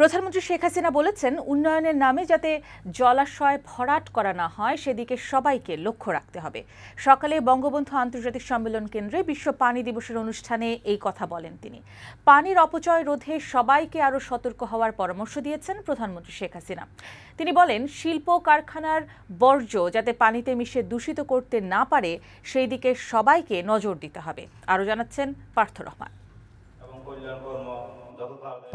প্রধানমন্ত্রী শেখ হাসিনা বলেছেন উন্নয়নের নামে যাতে জলাশয় ভরাট করা না হয় সেদিকে সবাইকে লক্ষ্য রাখতে হবে সকালে বঙ্গবন্ধু আন্তর্জাতিক সম্মেলন কেন্দ্রে বিশ্ব পানি দিবসের অনুষ্ঠানে এই কথা বলেন তিনি পানির অপচয় রোধে সবাইকে আরও সতর্ক হওয়ার পরামর্শ দিয়েছেন প্রধানমন্ত্রী শেখ হাসিনা তিনি বলেন শিল্প কারখানার বর্জ্য যাতে পানিতে মিশে দূষিত করতে না পারে সেই দিকে সবাইকে নজর দিতে হবে আরও জানাচ্ছেন পার্থ রহমান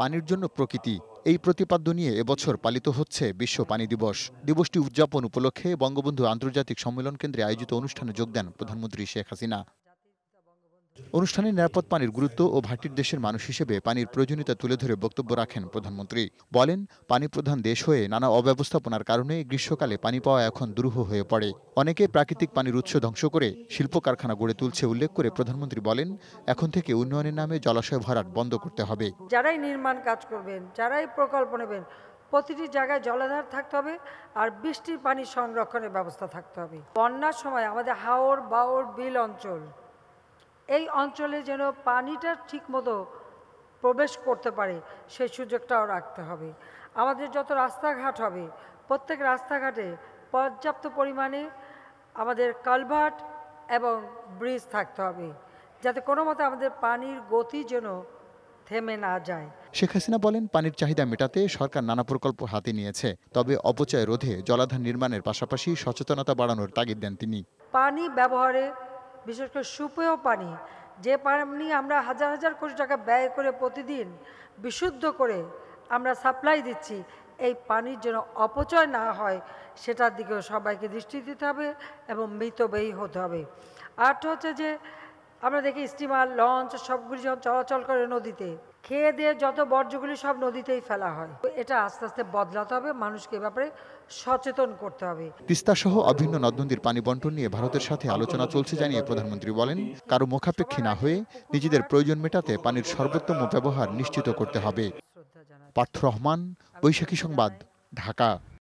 পানির জন্য প্রকৃতি এই প্রতিপাদ্য নিয়ে এবছর পালিত হচ্ছে বিশ্ব পানি দিবস দিবসটি উদযাপন উপলক্ষে বঙ্গবন্ধু আন্তর্জাতিক সম্মেলন কেন্দ্রে আয়োজিত অনুষ্ঠানে যোগ দেন প্রধানমন্ত্রী শেখ হাসিনা অনুষ্ঠানে নিরাপদ পানির গুরুত্ব ও ভাটির দেশের মানুষ হিসেবে পানির প্রয়োজনীয়তা তুলে ধরে বক্তব্য রাখেন প্রধানমন্ত্রী বলেন পানি প্রধান দেশ হয়ে নানা অব্যবস্থাপনার কারণে গ্রীষ্মকালে পানি পাওয়া এখন দুরূহ হয়ে পড়ে অনেকে প্রাকৃতিক পানির উৎস ধ্বংস করে শিল্প কারখানা গড়ে তুলছে উল্লেখ করে প্রধানমন্ত্রী বলেন এখন থেকে উন্নয়নের নামে জলাশয় ভরাট বন্ধ করতে হবে যারাই নির্মাণ কাজ করবেন যারাই প্রকল্প নেবেন প্রতিটি জায়গায় জলাধার থাকতে হবে আর বৃষ্টির পানি সংরক্ষণের ব্যবস্থা থাকতে হবে বন্যার সময় আমাদের হাওড় বাওড় বিল অঞ্চল এই অঞ্চলে যেন পানিটা ঠিকমতো প্রবেশ করতে পারে সেই সুযোগটাও রাখতে হবে আমাদের যত রাস্তাঘাট হবে প্রত্যেক রাস্তাঘাটে পর্যাপ্ত পরিমাণে আমাদের কালভার্ট এবং ব্রিজ থাকতে হবে যাতে কোনো মতে আমাদের পানির গতি যেন থেমে না যায় শেখ হাসিনা বলেন পানির চাহিদা মেটাতে সরকার নানা প্রকল্প হাতে নিয়েছে তবে অপচয় রোধে জলাধার নির্মাণের পাশাপাশি সচেতনতা বাড়ানোর তাগিদ দেন তিনি পানি ব্যবহারে বিশেষ করে সুপেয় পানি যে পানি আমরা হাজার হাজার কোটি টাকা ব্যয় করে প্রতিদিন বিশুদ্ধ করে আমরা সাপ্লাই দিচ্ছি এই পানির যেন অপচয় না হয় সেটার দিকেও সবাইকে দৃষ্টি দিতে হবে এবং মৃতব্যয়ী হতে হবে আর হচ্ছে যে আমরা দেখি স্টিমার লঞ্চ সবগুলি যখন চলাচল করে নদীতে খেয়ে দিয়ে যত বর্জ্যগুলি সব নদীতেই ফেলা হয় এটা আস্তে আস্তে বদলাতে হবে মানুষকে ব্যাপারে সচেতন করতে হবে তিস্তা সহ অভিন্ন নদ নদীর পানি বন্টন নিয়ে ভারতের সাথে আলোচনা চলছে জানিয়ে প্রধানমন্ত্রী বলেন কারো মুখাপেক্ষী না হয়ে নিজেদের প্রয়োজন মেটাতে পানির সর্বোত্তম ব্যবহার নিশ্চিত করতে হবে পার্থ রহমান বৈশাখী সংবাদ ঢাকা